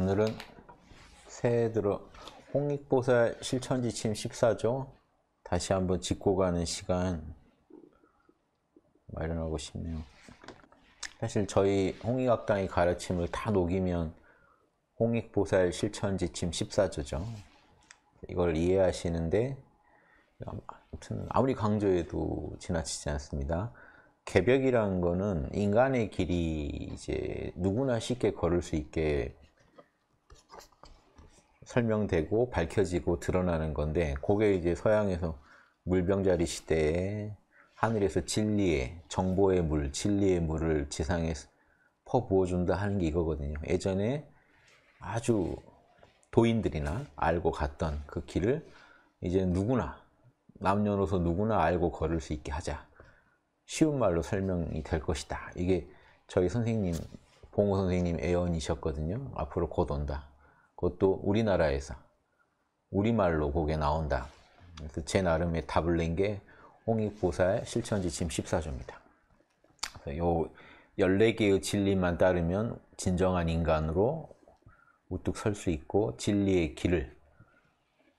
오늘은 새해 들어 홍익보살 실천지침 14조 다시 한번 짚고 가는 시간 마련하고 싶네요. 사실 저희 홍익학당의 가르침을 다 녹이면 홍익보살 실천지침 14조죠. 이걸 이해하시는데 아무튼 아무리 강조해도 지나치지 않습니다. 개벽이라는 거는 인간의 길이 이제 누구나 쉽게 걸을 수 있게 설명되고 밝혀지고 드러나는 건데 그게 이제 서양에서 물병자리 시대에 하늘에서 진리의 정보의 물, 진리의 물을 지상에 퍼부어준다 하는 게 이거거든요. 예전에 아주 도인들이나 알고 갔던 그 길을 이제 누구나 남녀노소 누구나 알고 걸을 수 있게 하자. 쉬운 말로 설명이 될 것이다. 이게 저희 선생님 봉호 선생님 애언이셨거든요. 앞으로 곧 온다. 그것도 우리나라에서 우리말로 곡에 나온다. 그래서 제 나름의 답을 낸 게홍익보사의 실천지침 14조입니다. 요 14개의 진리만 따르면 진정한 인간으로 우뚝 설 수 있고 진리의 길을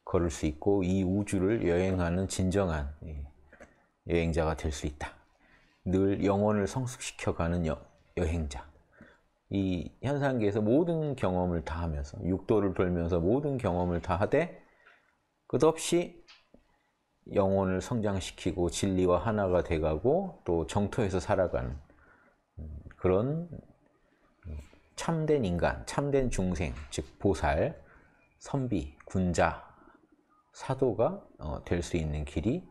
걸을 수 있고 이 우주를 여행하는 진정한 예, 여행자가 될 수 있다. 늘 영혼을 성숙시켜가는 여, 여행자. 이 현상계에서 모든 경험을 다 하면서 육도를 돌면서 모든 경험을 다 하되 끝없이 영혼을 성장시키고 진리와 하나가 돼가고 또 정토에서 살아가는 음, 그런 참된 인간, 참된 중생, 즉 보살, 선비, 군자, 사도가 어, 될수 있는 길이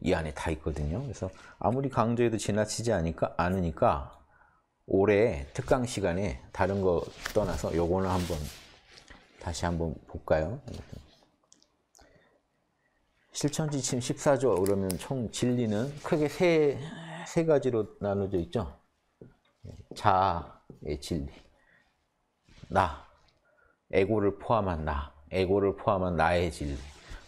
이 안에 다 있거든요. 그래서 아무리 강조해도 지나치지 않으니까, 않으니까 올해 특강 시간에 다른 거 떠나서 요거는 한번 다시 한번 볼까요? 실천 지침 14조 그러면 총 진리는 크게 세, 세 가지로 나눠져 있죠. 자의 진리, 나, 에고를 포함한 나, 에고를 포함한 나의 진리,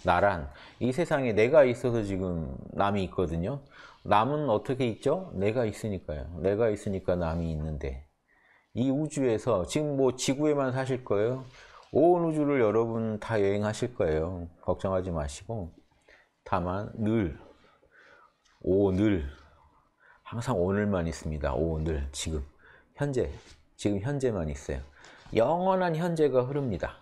나란 이 세상에 내가 있어서 지금 남이 있거든요. 남은 어떻게 있죠? 내가 있으니까요. 내가 있으니까 남이 있는데 이 우주에서 지금 뭐 지구에만 사실 거예요. 온 우주를 여러분 다 여행하실 거예요. 걱정하지 마시고 다만 늘 오늘 항상 오늘만 있습니다. 오늘 지금 현재 지금 현재만 있어요. 영원한 현재가 흐릅니다.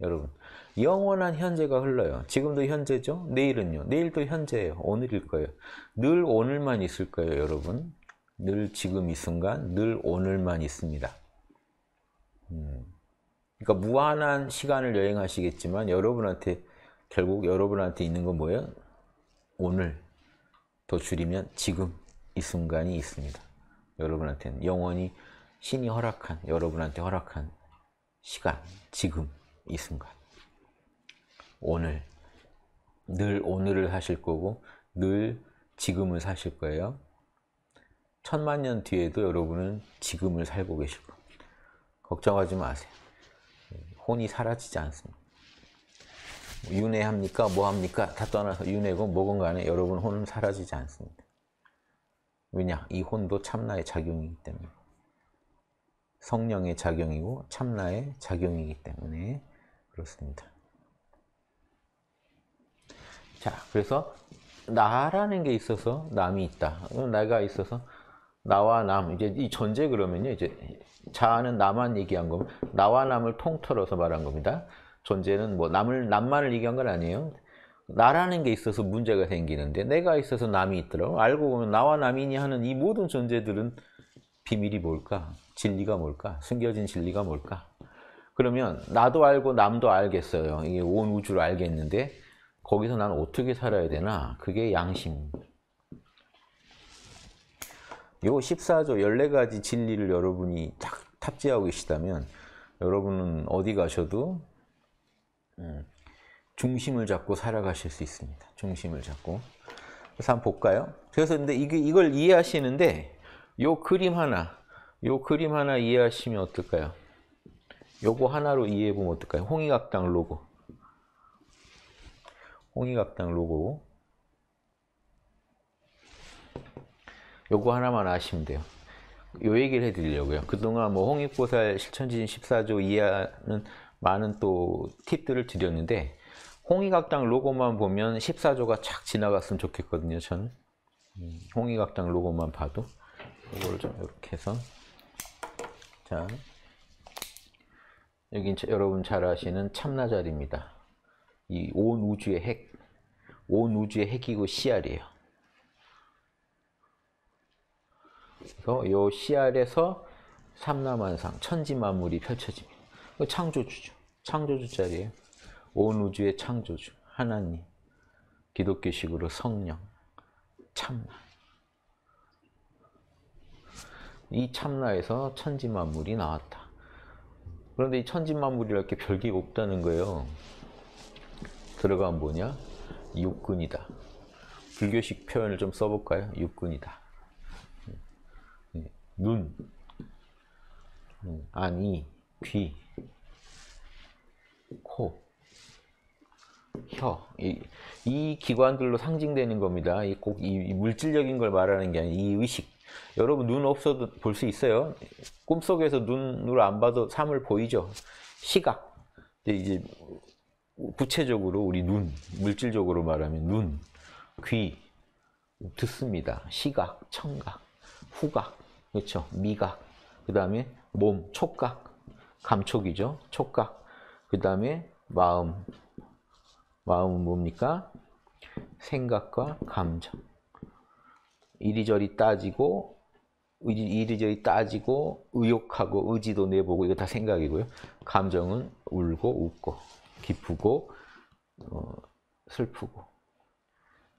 여러분 영원한 현재가 흘러요. 지금도 현재죠. 내일은요. 내일도 현재예요. 오늘일 거예요. 늘 오늘만 있을 거예요, 여러분. 늘 지금 이 순간, 늘 오늘만 있습니다. 음. 그러니까 무한한 시간을 여행하시겠지만 여러분한테 결국 여러분한테 있는 건 뭐예요? 오늘 더 줄이면 지금 이 순간이 있습니다. 여러분한테는 영원히 신이 허락한 여러분한테 허락한 시간 지금 이 순간 오늘 늘 오늘을 사실 거고 늘 지금을 사실 거예요. 천만 년 뒤에도 여러분은 지금을 살고 계실 겁니다. 걱정하지 마세요. 혼이 사라지지 않습니다. 뭐 윤회합니까? 뭐합니까? 다 떠나서 윤회고 뭐건 간에 여러분 혼은 사라지지 않습니다. 왜냐? 이 혼도 참나의 작용이기 때문에 성령의 작용이고 참나의 작용이기 때문에 그렇습니다. 자, 그래서 나라는 게 있어서 남이 있다. 내가 있어서 나와 남 이제 이 존재 그러면요 이제 자아는 나만 얘기한 거면 나와 남을 통틀어서 말한 겁니다. 존재는 뭐 남을 남만을 얘기한 건 아니에요. 나라는 게 있어서 문제가 생기는데 내가 있어서 남이 있더라고. 알고 보면 나와 남이니 하는 이 모든 존재들은 비밀이 뭘까? 진리가 뭘까? 숨겨진 진리가 뭘까? 그러면 나도 알고 남도 알겠어요. 이게 온 우주를 알겠는데 거기서 난 어떻게 살아야 되나? 그게 양심. 요 14조 14가지 진리를 여러분이 딱 탑재하고 계시다면 여러분은 어디 가셔도 음, 중심을 잡고 살아가실 수 있습니다. 중심을 잡고. 그래서 한 번 볼까요? 그래서 근데 이걸 이해하시는데 요 그림 하나, 요 그림 하나 이해하시면 어떨까요? 요거 하나로 이해해보면 어떨까요? 홍익학당 로고. 홍익학당 로고 요거 하나만 아시면 돼요 요 얘기를 해드리려고요 그동안 뭐 홍익보살 실천지진 14조 이하는 많은 또 팁들을 드렸는데 홍익학당 로고만 보면 14조가 착 지나갔으면 좋겠거든요 저는 음, 홍익학당 로고만 봐도 이걸 좀 이렇게 해서 자 여긴 여러분 잘 아시는 참나자리입니다 이온 우주의 핵, 온 우주의 핵이고 씨알이에요. 그래서 요 씨알에서 삼라만상, 천지만물이 펼쳐집니다. 창조주죠. 창조주 자리에요. 온 우주의 창조주, 하나님, 기독교식으로 성령, 참나. 이 참나에서 천지만물이 나왔다. 그런데 이 천지만물이 이렇게 별게 없다는 거예요. 들어가면 뭐냐? 육근이다. 불교식 표현을 좀 써볼까요? 육근이다. 음. 음. 눈, 안, 음. 이, 귀, 코, 혀. 이, 이 기관들로 상징되는 겁니다. 꼭 이 물질적인 걸 말하는 게 아니라 이 의식. 여러분 눈 없어도 볼 수 있어요. 꿈속에서 눈으로 안 봐도 삶을 보이죠. 시각. 이제 구체적으로 우리 눈, 물질적으로 말하면 눈, 귀, 듣습니다. 시각, 청각, 후각, 그렇죠? 미각, 그 다음에 몸, 촉각, 감촉이죠? 촉각, 그 다음에 마음, 마음은 뭡니까? 생각과 감정. 이리저리 따지고 이리저리 따지고 의욕하고 의지도 내보고 이거 다 생각이고요. 감정은 울고 웃고 기쁘고 어, 슬프고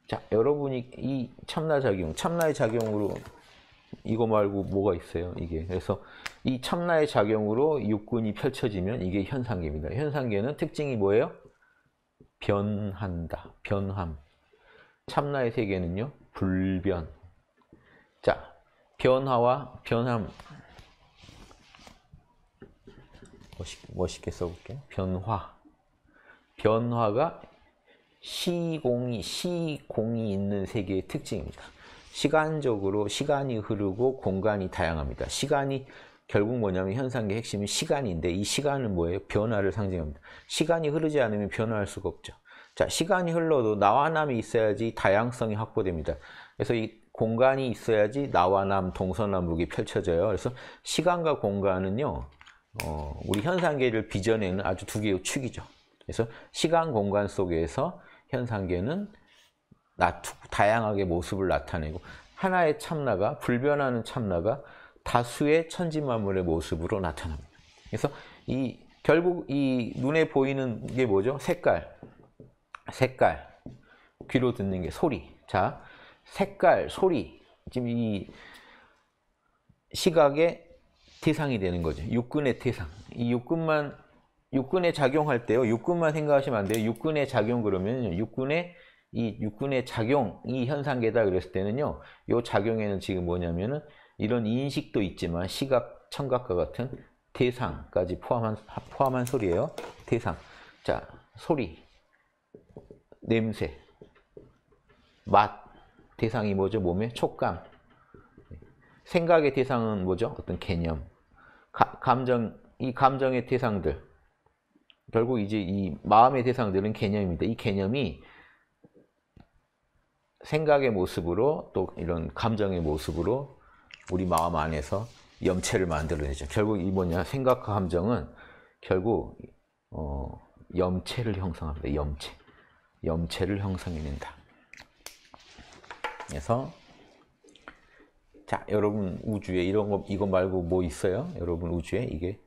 자 여러분이 이 참나 작용 참나의 작용으로 이거 말고 뭐가 있어요 이게 그래서 이 참나의 작용으로 육군이 펼쳐지면 이게 현상계입니다 현상계는 특징이 뭐예요 변한다 변함 참나의 세계는요 불변 자 변화와 변함 멋있, 멋있게 써볼게 변화 변화가 시공이 시공이 있는 세계의 특징입니다. 시간적으로 시간이 흐르고 공간이 다양합니다. 시간이 결국 뭐냐면 현상계 핵심이 시간인데 이 시간은 뭐예요? 변화를 상징합니다. 시간이 흐르지 않으면 변화할 수가 없죠. 자, 시간이 흘러도 나와 남이 있어야지 다양성이 확보됩니다. 그래서 이 공간이 있어야지 나와 남, 동서남북이 펼쳐져요. 그래서 시간과 공간은요, 어, 우리 현상계를 빚어내는 아주 두 개의 축이죠. 그래서 시간 공간 속에서 현상계는 나투, 다양하게 모습을 나타내고 하나의 참나가 불변하는 참나가 다수의 천지만물의 모습으로 나타납니다. 그래서 이 결국 이 눈에 보이는 게 뭐죠? 색깔, 색깔, 귀로 듣는 게 소리. 자, 색깔, 소리. 지금 이 시각의 태상이 되는 거죠. 육근의 태상. 이 육근만 육군에 작용할 때요. 육군만 생각하시면 안 돼요. 육군에 작용 그러면 육군에 이 육군의 작용 이 현상계다 그랬을 때는요. 요 작용에는 지금 뭐냐면은 이런 인식도 있지만 시각, 청각과 같은 대상까지 포함한 포함한 소리예요. 대상. 자, 소리, 냄새, 맛. 대상이 뭐죠? 몸의 촉감. 생각의 대상은 뭐죠? 어떤 개념. 가, 감정 이 감정의 대상들 결국 이제 이 마음의 대상들은 개념입니다. 이 개념이 생각의 모습으로 또 이런 감정의 모습으로 우리 마음 안에서 염체를 만들어내죠. 결국 이 뭐냐 생각과 감정은 결국 어, 염체를 형성합니다. 염체, 염체를 형성해낸다. 그래서 자 여러분 우주에 이런 거 이거 말고 뭐 있어요? 여러분 우주에 이게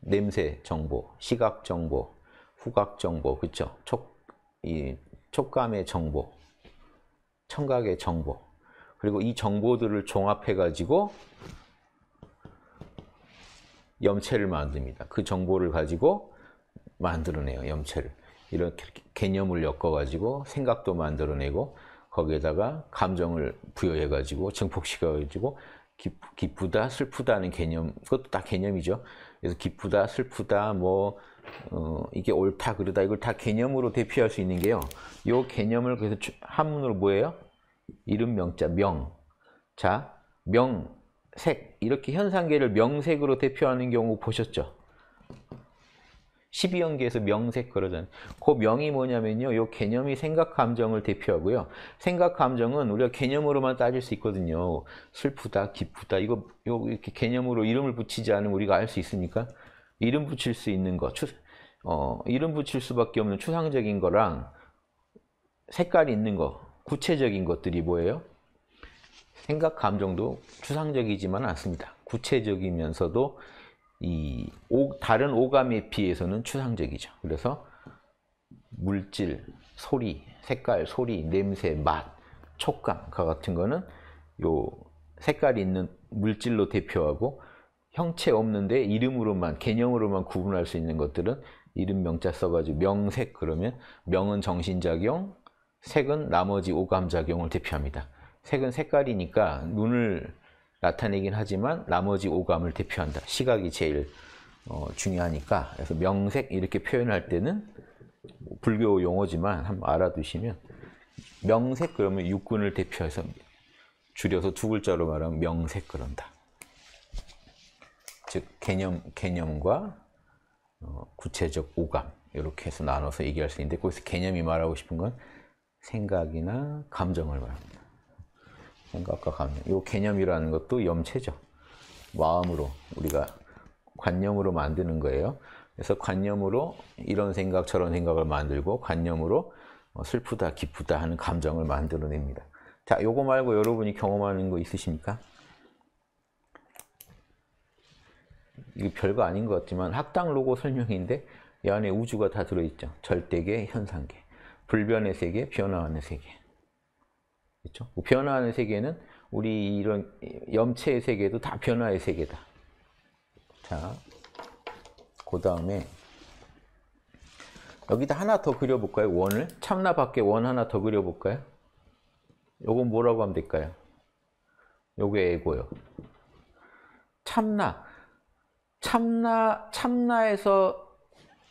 냄새 정보, 시각 정보, 후각 정보, 그쵸 촉, 이 촉감의 정보, 청각의 정보, 그리고 이 정보들을 종합해가지고 염체를 만듭니다. 그 정보를 가지고 만들어내요, 염체를. 이렇게 개념을 엮어가지고 생각도 만들어내고 거기에다가 감정을 부여해가지고 증폭시켜가지고 기쁘다, 슬프다는 개념, 그것도 다 개념이죠. 그래서 기쁘다, 슬프다, 뭐 어, 이게 옳다, 그러다 이걸 다 개념으로 대표할 수 있는 게요. 요 개념을 그래서 한문으로 뭐예요? 이름 명자 명. 자, 명, 색 이렇게 현상계를 명색으로 대표하는 경우 보셨죠? 12연기에서 명색 그러잖아요. 그 명이 뭐냐면요. 요 개념이 생각 감정을 대표하고요. 생각 감정은 우리가 개념으로만 따질 수 있거든요. 슬프다, 기쁘다. 이거 요 이렇게 개념으로 이름을 붙이지 않으면 우리가 알 수 있으니까 이름 붙일 수 있는 거. 추, 어, 이름 붙일 수밖에 없는 추상적인 거랑 색깔이 있는 거, 구체적인 것들이 뭐예요? 생각 감정도 추상적이지만 않습니다. 구체적이면서도 이 오, 다른 오감에 비해서는 추상적이죠. 그래서 물질, 소리, 색깔, 소리, 냄새, 맛, 촉감과 그 같은 거는 요 색깔이 있는 물질로 대표하고 형체 없는데 이름으로만 개념으로만 구분할 수 있는 것들은 이름 명자 써가지고 명색 그러면 명은 정신작용, 색은 나머지 오감작용을 대표합니다. 색은 색깔이니까 눈을 나타내긴 하지만 나머지 오감을 대표한다. 시각이 제일 어, 중요하니까 그래서 명색 이렇게 표현할 때는 불교 용어지만 한번 알아두시면 명색 그러면 육군을 대표해서 줄여서 두 글자로 말하면 명색 그런다. 즉 개념 개념과 어, 구체적 오감 이렇게 해서 나눠서 얘기할 수 있는데 거기서 개념이 말하고 싶은 건 생각이나 감정을 말합니다. 생각과 감정. 이 개념이라는 것도 염체죠. 마음으로 우리가 관념으로 만드는 거예요. 그래서 관념으로 이런 생각 저런 생각을 만들고 관념으로 어, 슬프다 기쁘다 하는 감정을 만들어냅니다. 자, 요거 말고 여러분이 경험하는 거 있으십니까? 이게 별거 아닌 것 같지만 학당 로고 설명인데 이 안에 우주가 다 들어있죠. 절대계, 현상계, 불변의 세계, 변화하는 세계. 그렇죠? 변화하는 세계는 우리 이런 염체의 세계도 다 변화의 세계다. 자, 그 다음에 여기다 하나 더 그려볼까요? 원을? 참나 밖에 원 하나 더 그려볼까요? 요건 뭐라고 하면 될까요? 요게 에고요. 참나. 참나, 참나에서,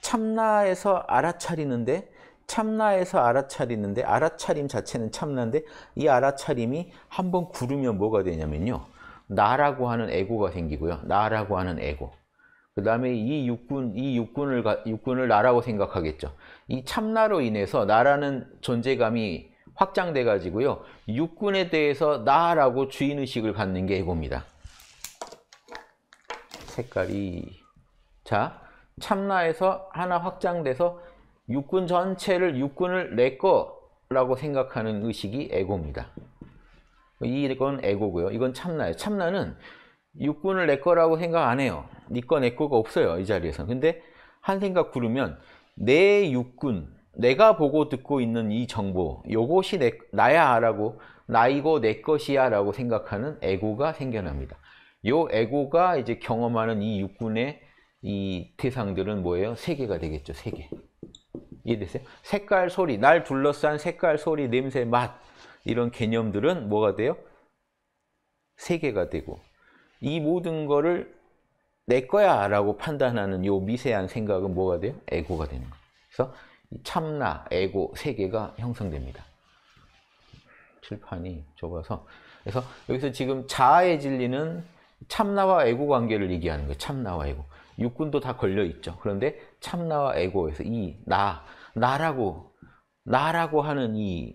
참나에서 알아차리는데 참나에서 알아차리는데 알아차림 자체는 참나인데 이 알아차림이 한번 구르면 뭐가 되냐면요. 나라고 하는 에고가 생기고요. 나라고 하는 에고. 그 다음에 이 육군, 이 육군을, 육군을 나라고 생각하겠죠. 이 참나로 인해서 나라는 존재감이 확장돼가지고요. 육군에 대해서 나라고 주인의식을 갖는 게 에고입니다. 색깔이. 자, 참나에서 하나 확장돼서 육군 전체를 육군을 내 거라고 생각하는 의식이 에고입니다. 이건 에고고요. 이건 참나예요. 참나는 육군을 내 거라고 생각 안 해요. 니꺼내꺼가 없어요. 이 자리에서. 근데 한 생각 구르면 내 육군, 내가 보고 듣고 있는 이 정보, 요것이 내, 나야 라고 나이고 내 것이야 라고 생각하는 에고가 생겨납니다. 요 에고가 이제 경험하는 이 육군의 이 대상들은 뭐예요? 세계가 되겠죠. 세계. 이해되세요? 색깔, 소리, 날 둘러싼 색깔, 소리, 냄새, 맛 이런 개념들은 뭐가 돼요? 세계가 되고 이 모든 거를 내 거야 라고 판단하는 요 미세한 생각은 뭐가 돼요? 에고가 되는 거예요. 그래서 참나, 에고, 세계가 형성됩니다. 칠판이 좁아서 그래서 여기서 지금 자아의 진리는 참나와 에고 관계를 얘기하는 거예요. 참나와 에고. 육군도 다 걸려 있죠. 그런데 참나와 에고에서 이 나, 나라고 나라고 하는 이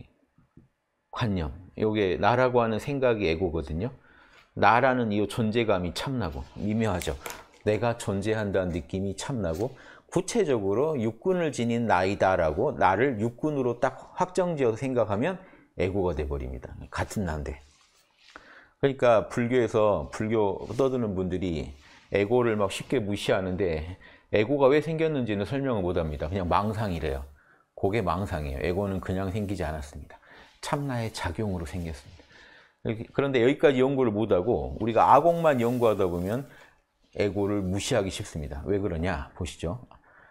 관념, 요게 나라고 하는 생각이 에고거든요. 나라는 이 존재감이 참나고 미묘하죠. 내가 존재한다는 느낌이 참나고 구체적으로 육군을 지닌 나이다라고 나를 육군으로 딱 확정지어서 생각하면 에고가 돼버립니다. 같은 난데. 그러니까 불교에서 불교 떠드는 분들이 에고를 막 쉽게 무시하는데 에고가 왜 생겼는지는 설명을 못합니다. 그냥 망상이래요. 그게 망상이에요. 에고는 그냥 생기지 않았습니다. 참나의 작용으로 생겼습니다. 그런데 여기까지 연구를 못하고 우리가 아공만 연구하다 보면 에고를 무시하기 쉽습니다. 왜 그러냐 보시죠.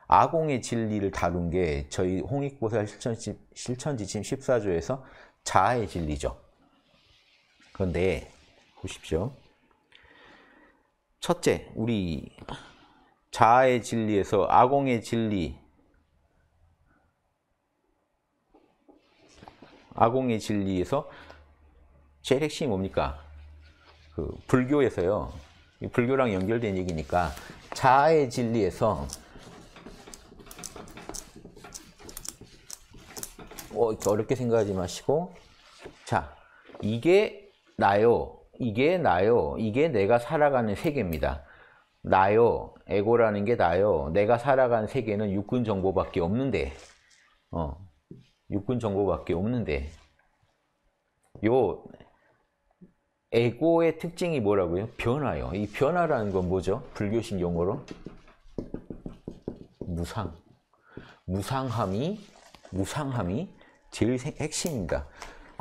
아공의 진리를 다룬 게 저희 홍익보살 실천지, 실천지침 14조에서 자아의 진리죠. 그런데 보십시오. 첫째, 우리 자아의 진리에서 아공의 진리, 아공의 진리에서 제일 핵심이 뭡니까? 그 불교에서요. 불교랑 연결된 얘기니까 자아의 진리에서 어, 어렵게 생각하지 마시고 자, 이게 나요. 이게 나요. 이게 내가 살아가는 세계입니다. 나요. 에고라는 게 나요. 내가 살아가는 세계는 육군 정보밖에 없는데 어, 육군 정보밖에 없는데 요 에고의 특징이 뭐라고요? 변화요. 이 변화라는 건 뭐죠? 불교식 용어로 무상. 무상함이 무상함이 제일 핵심입니다.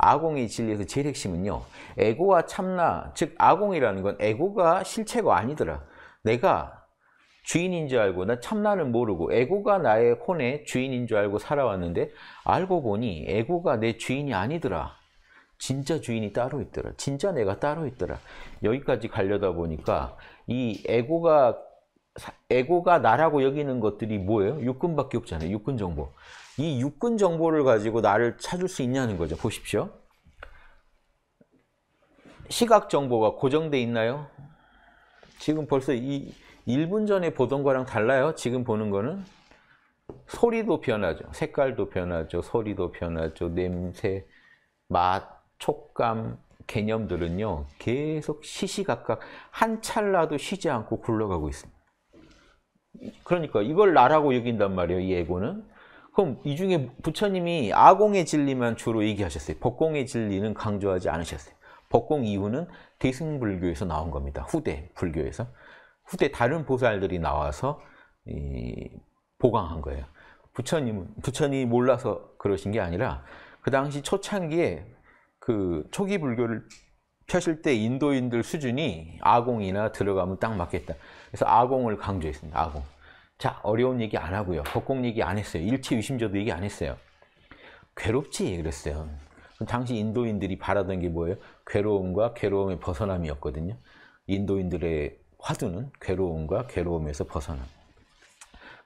아공의 진리에서 제일 핵심은요. 에고와 참나, 즉 아공이라는 건 에고가 실체가 아니더라. 내가 주인인 줄 알고 나 참나를 모르고 에고가 나의 혼의 주인인 줄 알고 살아왔는데 알고 보니 에고가 내 주인이 아니더라. 진짜 주인이 따로 있더라. 진짜 내가 따로 있더라. 여기까지 가려다 보니까 이 에고가 에고가 나라고 여기는 것들이 뭐예요? 육군밖에 없잖아요. 육군 정보. 이 육군 정보를 가지고 나를 찾을 수 있냐는 거죠. 보십시오. 시각 정보가 고정돼 있나요? 지금 벌써 이 1분 전에 보던 거랑 달라요. 지금 보는 거는 소리도 변하죠. 색깔도 변하죠. 소리도 변하죠. 냄새, 맛, 촉감, 개념들은요. 계속 시시각각 한 찰나도 쉬지 않고 굴러가고 있습니다. 그러니까 이걸 나라고 여긴단 말이에요. 이 에고는. 그럼 이 중에 부처님이 아공의 진리만 주로 얘기하셨어요. 법공의 진리는 강조하지 않으셨어요. 법공 이후는 대승불교에서 나온 겁니다. 후대 불교에서. 후대 다른 보살들이 나와서 보강한 거예요. 부처님은 부처님이 몰라서 그러신 게 아니라 그 당시 초창기에 그 초기 불교를 펴실 때 인도인들 수준이 아공이나 들어가면 딱 맞겠다. 그래서 아공을 강조했습니다. 아공. 자, 어려운 얘기 안 하고요. 복공 얘기 안 했어요. 일체 유심조도 얘기 안 했어요. 괴롭지? 그랬어요. 당시 인도인들이 바라던 게 뭐예요? 괴로움과 괴로움의 벗어남이었거든요. 인도인들의 화두는 괴로움과 괴로움에서 벗어남.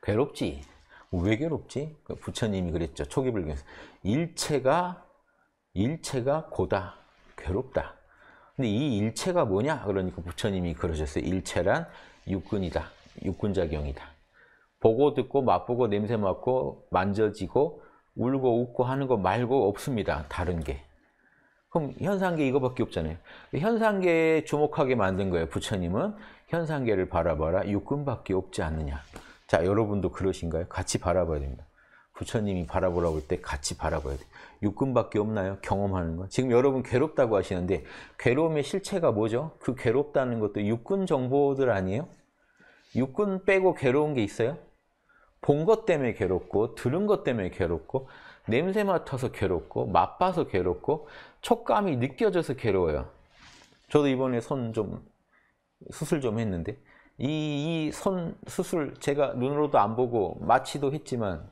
괴롭지? 왜 괴롭지? 그 부처님이 그랬죠. 초기 불교에서 일체가, 일체가 고다. 괴롭다. 근데 이 일체가 뭐냐? 그러니까 부처님이 그러셨어요. 일체란 육근이다. 육근작용이다. 보고 듣고 맛보고 냄새 맡고 만져지고 울고 웃고 하는 거 말고 없습니다. 다른 게. 그럼 현상계 이거밖에 없잖아요. 현상계에 주목하게 만든 거예요. 부처님은 현상계를 바라봐라. 육근밖에 없지 않느냐. 자, 여러분도 그러신가요? 같이 바라봐야 됩니다. 부처님이 바라보라고 할 때 같이 바라봐야 돼 육근밖에 없나요? 경험하는 거. 지금 여러분 괴롭다고 하시는데 괴로움의 실체가 뭐죠? 그 괴롭다는 것도 육근 정보들 아니에요? 육근 빼고 괴로운 게 있어요? 본것 때문에 괴롭고 들은 것 때문에 괴롭고 냄새 맡아서 괴롭고 맛봐서 괴롭고 촉감이 느껴져서 괴로워요. 저도 이번에 손 좀 수술 좀 했는데 이 손 수술 제가 눈으로도 안 보고 마취도 했지만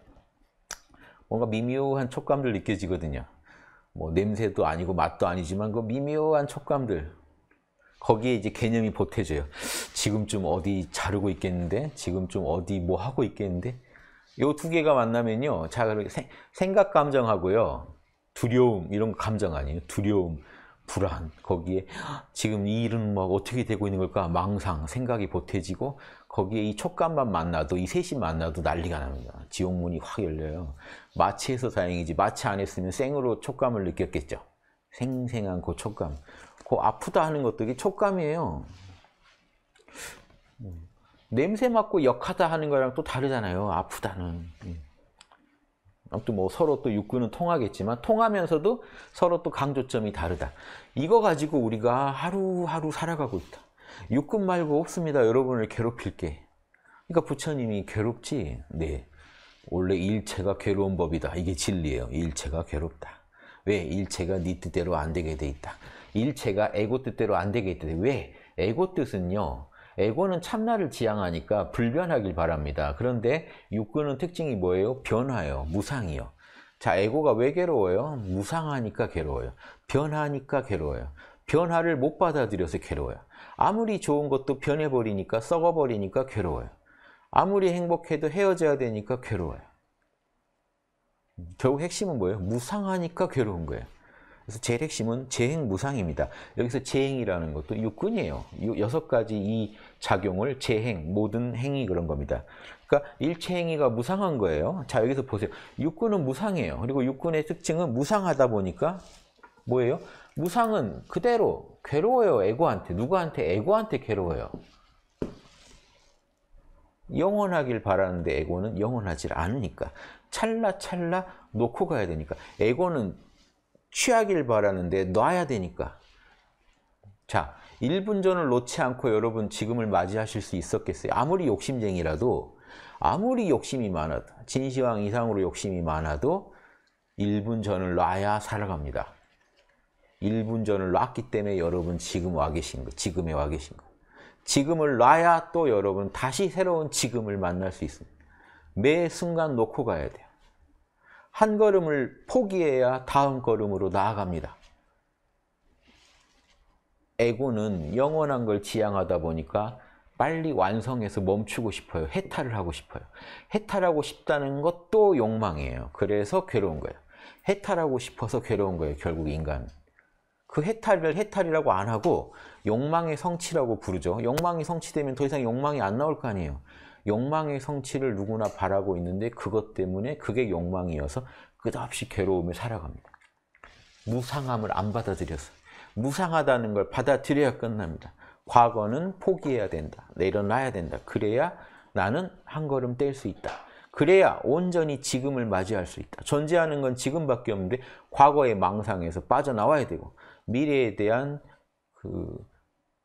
뭔가 미묘한 촉감들 느껴지거든요. 뭐 냄새도 아니고 맛도 아니지만 그 미묘한 촉감들 거기에 이제 개념이 보태져요. 지금쯤 어디 자르고 있겠는데, 지금쯤 어디 뭐 하고 있겠는데, 요 두 개가 만나면요. 자, 생각 감정하고요. 두려움, 이런 감정 아니에요. 두려움, 불안, 거기에 지금 이 일은 막 어떻게 되고 있는 걸까? 망상, 생각이 보태지고, 거기에 이 촉감만 만나도, 이 셋이 만나도 난리가 납니다. 지옥문이 확 열려요. 마취해서 다행이지, 마취 안 했으면 생으로 촉감을 느꼈겠죠. 생생한 그 촉감. 그 아프다 하는 것들이 촉감이에요. 음. 냄새 맡고 역하다 하는 거랑 또 다르잖아요. 아프다는. 음. 아무튼 뭐 서로 또 육군은 통하겠지만 통하면서도 서로 또 강조점이 다르다. 이거 가지고 우리가 하루하루 살아가고 있다. 육군 말고 없습니다. 여러분을 괴롭힐 게. 그러니까 부처님이 괴롭지. 네. 원래 일체가 괴로운 법이다. 이게 진리예요. 일체가 괴롭다. 왜? 일체가 네 뜻대로 안 되게 돼 있다. 일체가 에고 뜻대로 안 되게 있대. 왜? 에고 뜻은요. 에고는 참나를 지향하니까 불변하길 바랍니다. 그런데 육근은 특징이 뭐예요? 변화요. 무상이요. 자, 에고가 왜 괴로워요? 무상하니까 괴로워요. 변하니까 괴로워요. 변화를 못 받아들여서 괴로워요. 아무리 좋은 것도 변해버리니까 썩어버리니까 괴로워요. 아무리 행복해도 헤어져야 되니까 괴로워요. 음, 결국 핵심은 뭐예요? 무상하니까 괴로운 거예요. 그래서 재핵심은 재행무상입니다. 여기서 재행이라는 것도 육군이에요 여섯 가지 이 작용을 재행, 모든 행위 그런 겁니다. 그러니까 일체행위가 무상한 거예요. 자 여기서 보세요. 육군은 무상이에요. 그리고 육군의 특징은 무상하다 보니까 뭐예요? 무상은 그대로 괴로워요. 에고한테. 누구한테? 에고한테 괴로워요. 영원하길 바라는데 에고는 영원하지 않으니까 찰나찰나 놓고 가야 되니까 에고는 취하길 바라는데 놔야 되니까. 자, 1분 전을 놓지 않고 여러분 지금을 맞이하실 수 있었겠어요? 아무리 욕심쟁이라도 아무리 욕심이 많아도 진시황 이상으로 욕심이 많아도 1분 전을 놔야 살아갑니다. 1분 전을 놨기 때문에 여러분 지금 와 계신 거, 지금에 와 계신 거. 지금을 놔야 또 여러분 다시 새로운 지금을 만날 수 있습니다. 매 순간 놓고 가야 돼요. 한 걸음을 포기해야 다음 걸음으로 나아갑니다. 에고는 영원한 걸 지향하다 보니까 빨리 완성해서 멈추고 싶어요. 해탈을 하고 싶어요. 해탈하고 싶다는 것도 욕망이에요. 그래서 괴로운 거예요. 해탈하고 싶어서 괴로운 거예요. 결국 인간은. 그 해탈을 해탈이라고 안 하고 욕망의 성취라고 부르죠. 욕망이 성취되면 더 이상 욕망이 안 나올 거 아니에요. 욕망의 성취를 누구나 바라고 있는데 그것 때문에 그게 욕망이어서 끝없이 괴로움을 살아갑니다. 무상함을 안 받아들여서 무상하다는 걸 받아들여야 끝납니다. 과거는 포기해야 된다. 내려놔야 된다. 그래야 나는 한 걸음 뗄 수 있다. 그래야 온전히 지금을 맞이할 수 있다. 존재하는 건 지금밖에 없는데 과거의 망상에서 빠져나와야 되고 미래에 대한 그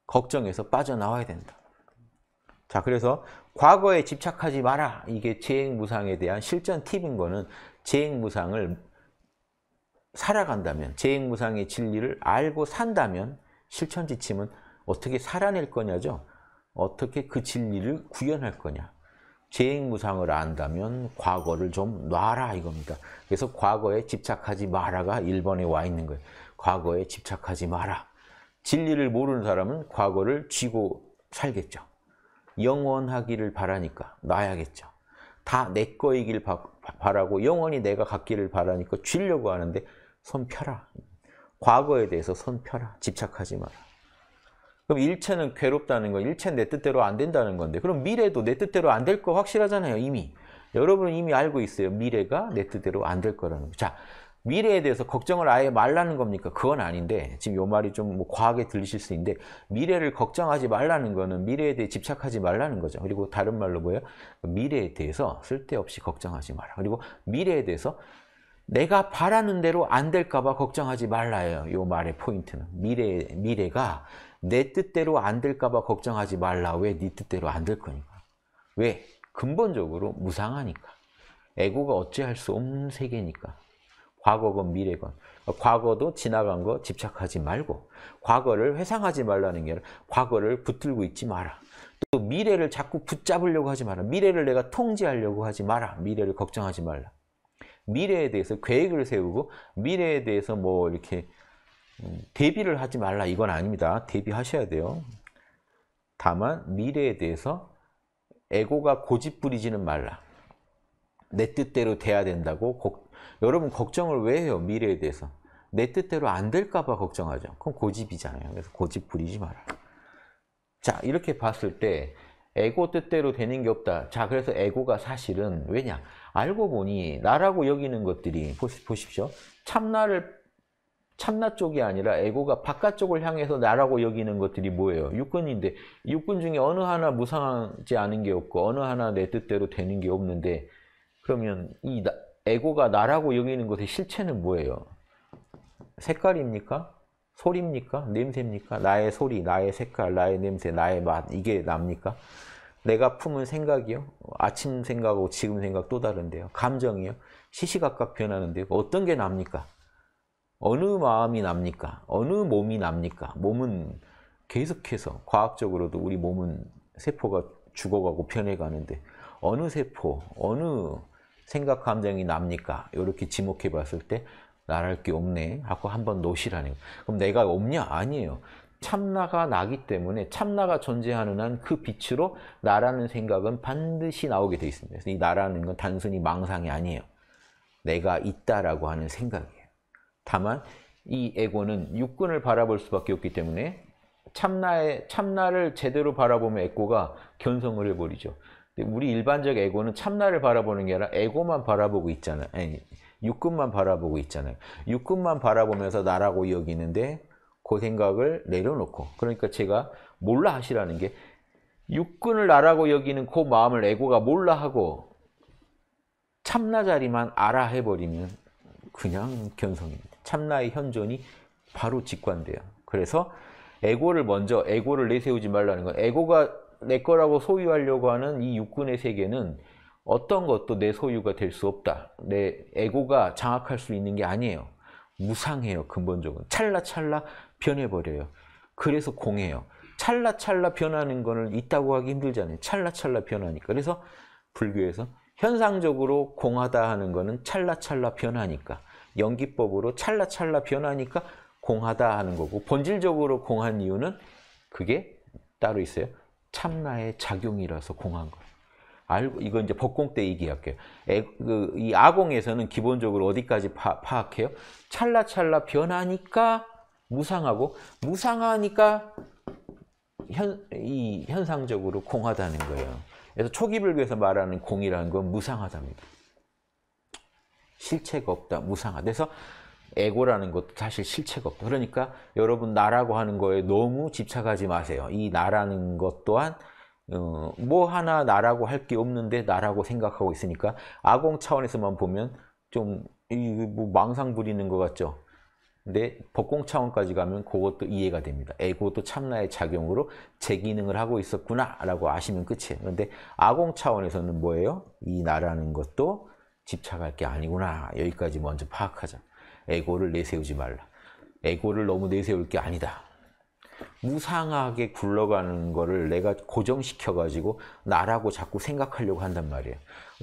걱정에서 빠져나와야 된다. 자 그래서 과거에 집착하지 마라 이게 재행무상에 대한 실전 팁인 거는 재행무상을 살아간다면 재행무상의 진리를 알고 산다면 실천지침은 어떻게 살아낼 거냐죠 어떻게 그 진리를 구현할 거냐 재행무상을 안다면 과거를 좀 놔라 이겁니다 그래서 과거에 집착하지 마라가 1번에 와 있는 거예요 과거에 집착하지 마라 진리를 모르는 사람은 과거를 쥐고 살겠죠 영원하기를 바라니까 놔야겠죠. 다 내 거이길 바, 바라고 영원히 내가 갖기를 바라니까 쥐려고 하는데 손 펴라. 과거에 대해서 손 펴라. 집착하지 마라. 그럼 일체는 괴롭다는 건 일체는 내 뜻대로 안 된다는 건데 그럼 미래도 내 뜻대로 안 될 거 확실하잖아요. 이미. 여러분은 이미 알고 있어요. 미래가 내 뜻대로 안 될 거라는 거. 자, 미래에 대해서 걱정을 아예 말라는 겁니까? 그건 아닌데 지금 이 말이 좀 뭐 과하게 들리실 수 있는데 미래를 걱정하지 말라는 거는 미래에 대해 집착하지 말라는 거죠. 그리고 다른 말로 뭐예요? 미래에 대해서 쓸데없이 걱정하지 마라. 그리고 미래에 대해서 내가 바라는 대로 안 될까 봐 걱정하지 말라예요. 이 말의 포인트는 미래 미래가 내 뜻대로 안 될까 봐 걱정하지 말라. 왜네 뜻대로 안 될 거니까. 왜? 근본적으로 무상하니까. 에고가 어찌할 수 없는 세계니까. 과거건 미래건. 과거도 지나간 거 집착하지 말고 과거를 회상하지 말라는 게 아니라 과거를 붙들고 있지 마라. 또 미래를 자꾸 붙잡으려고 하지 마라. 미래를 내가 통제하려고 하지 마라. 미래를 걱정하지 말라. 미래에 대해서 계획을 세우고 미래에 대해서 뭐 이렇게 음, 대비를 하지 말라 이건 아닙니다. 대비하셔야 돼요. 다만 미래에 대해서 에고가 고집 부리지는 말라. 내 뜻대로 돼야 된다고 여러분 걱정을 왜 해요? 미래에 대해서. 내 뜻대로 안 될까 봐 걱정하죠. 그럼 고집이잖아요. 그래서 고집 부리지 마라. 자, 이렇게 봤을 때 에고 뜻대로 되는 게 없다. 자, 그래서 에고가 사실은 왜냐? 알고 보니 나라고 여기는 것들이 보시, 보십시오. 참나를 참나 쪽이 아니라 에고가 바깥쪽을 향해서 나라고 여기는 것들이 뭐예요? 육군인데육군 중에 어느 하나 무상하지 않은 게 없고 어느 하나 내 뜻대로 되는 게 없는데 그러면 이 나, 에고가 나라고 여기는 것의 실체는 뭐예요? 색깔입니까? 소리입니까? 냄새입니까? 나의 소리, 나의 색깔, 나의 냄새, 나의 맛 이게 납니까? 내가 품은 생각이요? 아침 생각하고 지금 생각 또 다른데요. 감정이요? 시시각각 변하는데요. 어떤 게 납니까? 어느 마음이 납니까? 어느 몸이 납니까? 몸은 계속해서 과학적으로도 우리 몸은 세포가 죽어가고 변해가는데 어느 세포, 어느 생각 감정이 납니까? 이렇게 지목해 봤을 때 나랄 게 없네 하고 한번 놓으시라는 그럼 내가 없냐? 아니에요. 참나가 나기 때문에 참나가 존재하는 한 그 빛으로 나라는 생각은 반드시 나오게 돼 있습니다. 그래서 이 나라는 건 단순히 망상이 아니에요. 내가 있다라고 하는 생각이에요. 다만 이 에고는 육근을 바라볼 수밖에 없기 때문에 참나의 참나를 제대로 바라보면 에고가 견성을 해버리죠. 우리 일반적 에고는 참나를 바라보는 게 아니라 에고만 바라보고 있잖아요. 아니, 육군만 바라보고 있잖아요. 육군만 바라보면서 나라고 여기는데 그 생각을 내려놓고 그러니까 제가 몰라 하시라는 게육군을 나라고 여기는 그 마음을 에고가 몰라 하고 참나 자리만 알아 해버리면 그냥 견성입니다. 참나의 현존이 바로 직관돼요. 그래서 에고를 먼저 에고를 내세우지 말라는 건 에고가 내 거라고 소유하려고 하는 이 육군의 세계는 어떤 것도 내 소유가 될 수 없다. 내 에고가 장악할 수 있는 게 아니에요. 무상해요, 근본적으로. 찰나찰나 변해버려요. 그래서 공해요. 찰나찰나 변하는 거는 있다고 하기 힘들잖아요. 찰나찰나 변하니까. 그래서 불교에서 현상적으로 공하다 하는 거는 찰나찰나 변하니까. 연기법으로 찰나찰나 변하니까 공하다 하는 거고 본질적으로 공한 이유는 그게 따로 있어요. 참나의 작용이라서 공한 거예요. 알고 이건 이제 법공 때 얘기할게요. 애, 그, 이 아공에서는 기본적으로 어디까지 파, 파악해요? 찰나찰나 변하니까 무상하고 무상하니까 현, 이 현상적으로 공하다는 거예요. 그래서 초기불교에서 말하는 공이라는 건 무상하답니다. 실체가 없다, 무상하다. 그래서 에고라는 것도 사실 실체가 없다. 그러니까 여러분 나라고 하는 거에 너무 집착하지 마세요. 이 나라는 것 또한 어, 뭐 하나 나라고 할 게 없는데 나라고 생각하고 있으니까 아공 차원에서만 보면 좀뭐 망상 부리는 것 같죠. 근데 법공 차원까지 가면 그것도 이해가 됩니다. 에고도 참나의 작용으로 제 기능을 하고 있었구나 라고 아시면 끝이에요. 그런데 아공 차원에서는 뭐예요? 이 나라는 것도 집착할 게 아니구나. 여기까지 먼저 파악하자. 에고를 내세우지 말라. 에고를 너무 내세울 게 아니다. 무상하게 굴러가는 거를 내가 고정시켜가지고 나라고 자꾸 생각하려고 한단 말이에요.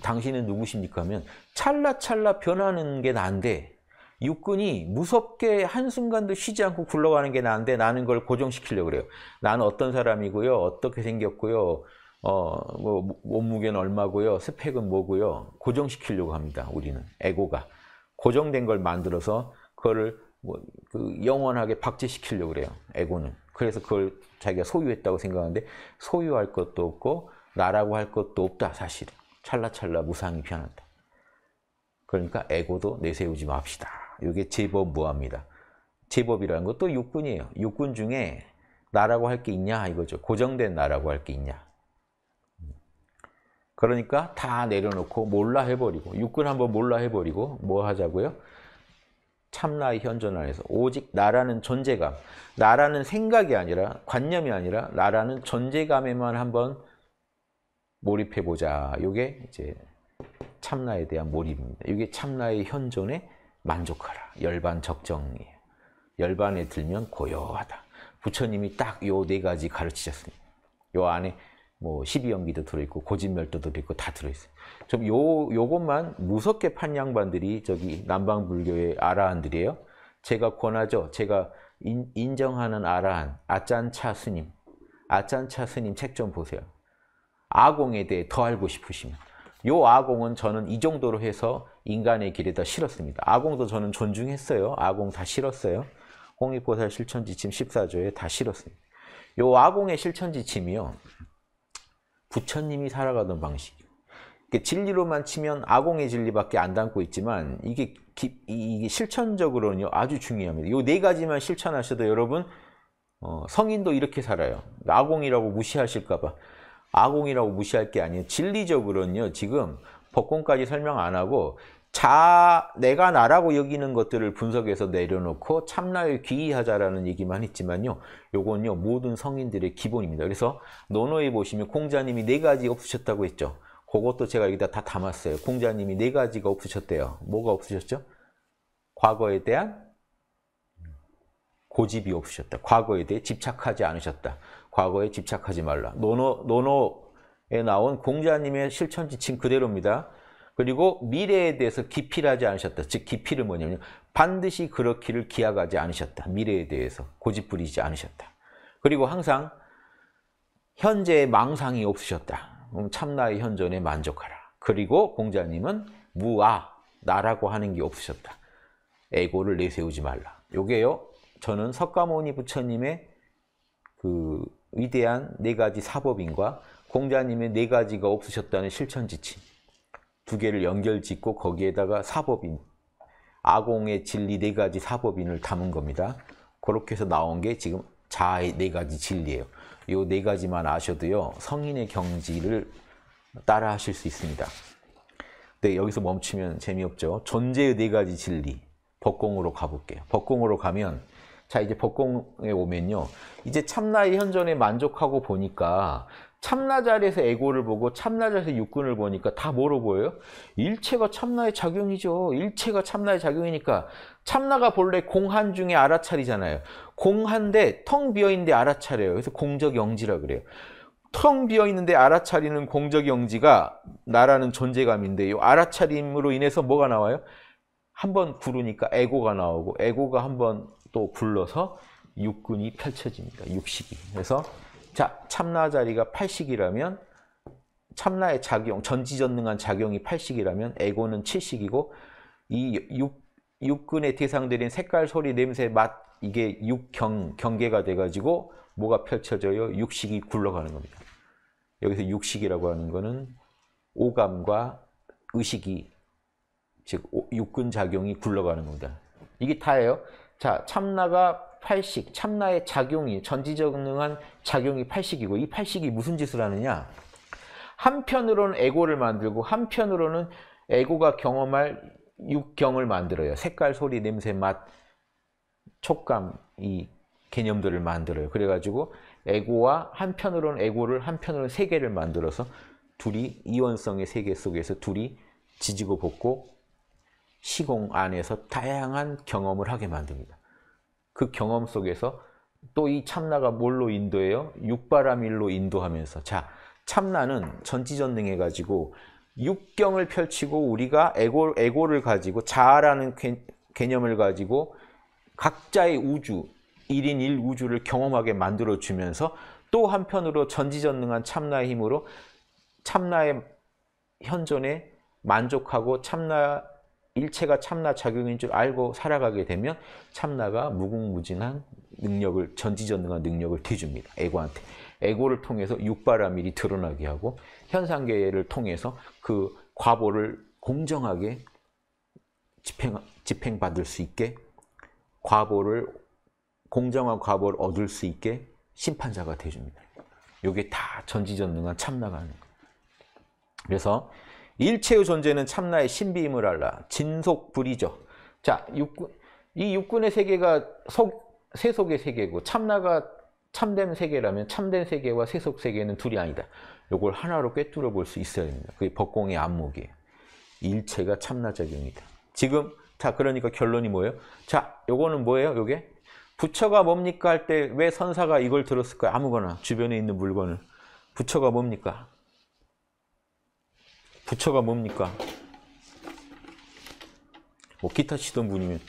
당신은 누구십니까 하면 찰나찰나 변하는 게 난데 육군이 무섭게 한순간도 쉬지 않고 굴러가는 게 나은데 나는 걸 고정시키려고 그래요. 나는 어떤 사람이고요. 어떻게 생겼고요. 어, 뭐, 몸무게는 얼마고요. 스펙은 뭐고요. 고정시키려고 합니다. 우리는. 에고가. 고정된 걸 만들어서 그걸뭐그 영원하게 박제시키려고 그래요. 에고는. 그래서 그걸 자기가 소유했다고 생각하는데 소유할 것도 없고 나라고 할 것도 없다 사실. 찰나찰나 무상이 변한다. 그러니까 에고도 내세우지 맙시다. 이게 제법 무합니다. 제법이라는 것도 육군이에요. 육군 중에 나라고 할 게 있냐 이거죠. 고정된 나라고 할 게 있냐. 그러니까 다 내려놓고 몰라 해버리고 육군 한번 몰라 해버리고 뭐 하자고요? 참나의 현존 안에서 오직 나라는 존재감 나라는 생각이 아니라 관념이 아니라 나라는 존재감에만 한번 몰입해보자 이게 이제 참나에 대한 몰입입니다 이게 참나의 현존에 만족하라 열반 적정이에요 열반에 들면 고요하다 부처님이 딱 요 네 가지 가르치셨습니다 요 안에 뭐 12연기도 들어있고 고진멸도도 있고 다 들어있어요. 좀 요, 요것만 무섭게 판 양반들이 저기 남방불교의 아라한들이에요. 제가 권하죠. 제가 인, 정하는 아라한, 아짠차 스님. 아짠차 스님 책 좀 보세요. 아공에 대해 더 알고 싶으시면. 요 아공은 저는 이 정도로 해서 인간의 길에다 실었습니다. 아공도 저는 존중했어요. 아공 다 실었어요. 홍익보살 실천지침 14조에 다 실었습니다. 요 아공의 실천지침이요. 부처님이 살아가던 방식이에요. 그러니까 진리로만 치면 아공의 진리밖에 안 담고 있지만 이게, 기, 이게 실천적으로는요 아주 중요합니다. 이네 가지만 실천하셔도 여러분 어, 성인도 이렇게 살아요. 아공이라고 무시하실까봐 아공이라고 무시할 게 아니에요. 진리적으로는요 지금 법권까지 설명 안 하고 자 내가 나라고 여기는 것들을 분석해서 내려놓고 참나에 귀의하자라는 얘기만 했지만요. 요건요 모든 성인들의 기본입니다. 그래서 논어에 보시면 공자님이 네 가지 없으셨다고 했죠. 그것도 제가 여기다 다 담았어요. 공자님이 네 가지가 없으셨대요. 뭐가 없으셨죠? 과거에 대한 고집이 없으셨다. 과거에 대해 집착하지 않으셨다. 과거에 집착하지 말라. 논어, 논어에 나온 공자님의 실천 지침 그대로입니다. 그리고 미래에 대해서 기필하지 않으셨다. 즉기필은 뭐냐면 반드시 그렇기를 기약하지 않으셨다. 미래에 대해서 고집부리지 않으셨다. 그리고 항상 현재의 망상이 없으셨다. 참나의 현존에 만족하라. 그리고 공자님은 무아, 나라고 하는 게 없으셨다. 에고를 내세우지 말라. 요게요. 저는 석가모니 부처님의 그 위대한 네 가지 사법인과 공자님의 네 가지가 없으셨다는 실천 지침. 두 개를 연결 짓고 거기에다가 사법인, 아공의 진리 네 가지 사법인을 담은 겁니다. 그렇게 해서 나온 게 지금 자의네 가지 진리예요. 요 네 가지만 아셔도요. 성인의 경지를 따라 하실 수 있습니다. 근데 네, 여기서 멈추면 재미없죠. 존재의 네 가지 진리. 법공으로 가볼게요. 법공으로 가면 자 이제 법공에 오면요. 이제 참나의 현존에 만족하고 보니까 참나자리에서 에고를 보고 참나자리에서 육군을 보니까 다 뭐로 보여요? 일체가 참나의 작용이죠. 일체가 참나의 작용이니까 참나가 본래 공한 중에 알아차리잖아요. 공한데 텅 비어있는데 알아차려요. 그래서 공적영지라 그래요. 텅 비어있는데 알아차리는 공적영지가 나라는 존재감인데 요 알아차림으로 인해서 뭐가 나와요? 한번 구르니까 에고가 나오고 에고가 한번 또 불러서 육군이 펼쳐집니다. 육식이. 그래서 자, 참나 자리가 8식이라면 참나의 작용, 전지전능한 작용이 8식이라면 에고는 7식이고 이 육, 육근의 대상들인 색깔, 소리, 냄새, 맛 이게 육경, 경계가 돼가지고 뭐가 펼쳐져요? 육식이 굴러가는 겁니다. 여기서 육식이라고 하는 거는 오감과 의식이 즉 육근 작용이 굴러가는 겁니다. 이게 다예요. 자, 참나가 8식, 참나의 작용이, 전지적능한 작용이 팔식이고이팔식이 무슨 짓을 하느냐? 한편으로는 에고를 만들고 한편으로는 에고가 경험할 육경을 만들어요. 색깔, 소리, 냄새, 맛, 촉감 이 개념들을 만들어요. 그래가지고 에고와 한편으로는 에고를 한편으로는 세계를 만들어서 둘이 이원성의 세계 속에서 둘이 지지고 볶고 시공 안에서 다양한 경험을 하게 만듭니다. 그 경험 속에서 또 이 참나가 뭘로 인도해요? 육바라밀로 인도하면서 자 참나는 전지전능해가지고 육경을 펼치고 우리가 에고, 에고를 가지고 자아라는 개념을 가지고 각자의 우주, 1인 1 우주를 경험하게 만들어주면서 또 한편으로 전지전능한 참나의 힘으로 참나의 현존에 만족하고 참나 일체가 참나 작용인 줄 알고 살아가게 되면 참나가 무궁무진한 능력을 전지전능한 능력을 뒤줍니다. 에고한테. 에고를 통해서 육바라밀이 드러나게 하고 현상계를 통해서 그 과보를 공정하게 집행, 집행받을 수 있게 과보를 공정한 과보를 얻을 수 있게 심판자가 되줍니다. 이게 다 전지전능한 참나가 하는 거예요. 그래서 일체의 존재는 참나의 신비임을 알라. 진속불이죠. 자, 육군, 이 육군의 세계가 속, 세속의 세계고 참나가 참된 세계라면 참된 세계와 세속 세계는 둘이 아니다. 이걸 하나로 꿰뚫어 볼 수 있어야 됩니다. 그게 법공의 안목이에요. 일체가 참나작용이다. 지금 자 그러니까 결론이 뭐예요? 자 요거는 뭐예요? 요게 부처가 뭡니까 할 때 왜 선사가 이걸 들었을까요? 아무거나 주변에 있는 물건을 부처가 뭡니까? 부처가 뭡니까? 뭐 기타 치던 분이면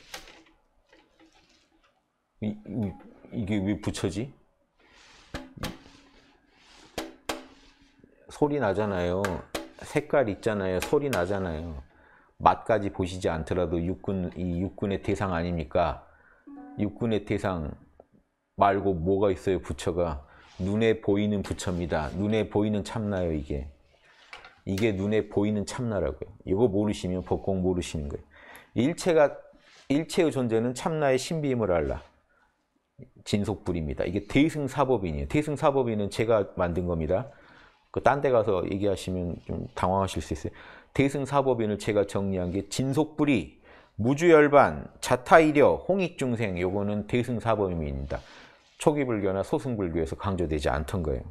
이, 이, 이게 왜 부처지? 소리 나잖아요. 색깔 있잖아요. 소리 나잖아요. 맛까지 보시지 않더라도 육군 이 육군의 대상 아닙니까? 육군의 대상 말고 뭐가 있어요? 부처가 눈에 보이는 부처입니다. 눈에 보이는 참나요 이게. 이게 눈에 보이는 참나라고요. 이거 모르시면 법공 모르시는 거예요. 일체가 일체의 존재는 참나의 신비임을 알라. 진속불입니다. 이게 대승사법인이에요. 대승사법인은 제가 만든 겁니다. 그 딴 데 가서 얘기하시면 좀 당황하실 수 있어요. 대승사법인을 제가 정리한 게 진속불이 무주열반, 자타이려, 홍익중생 요거는 대승사법입니다 초기불교나 소승불교에서 강조되지 않던 거예요.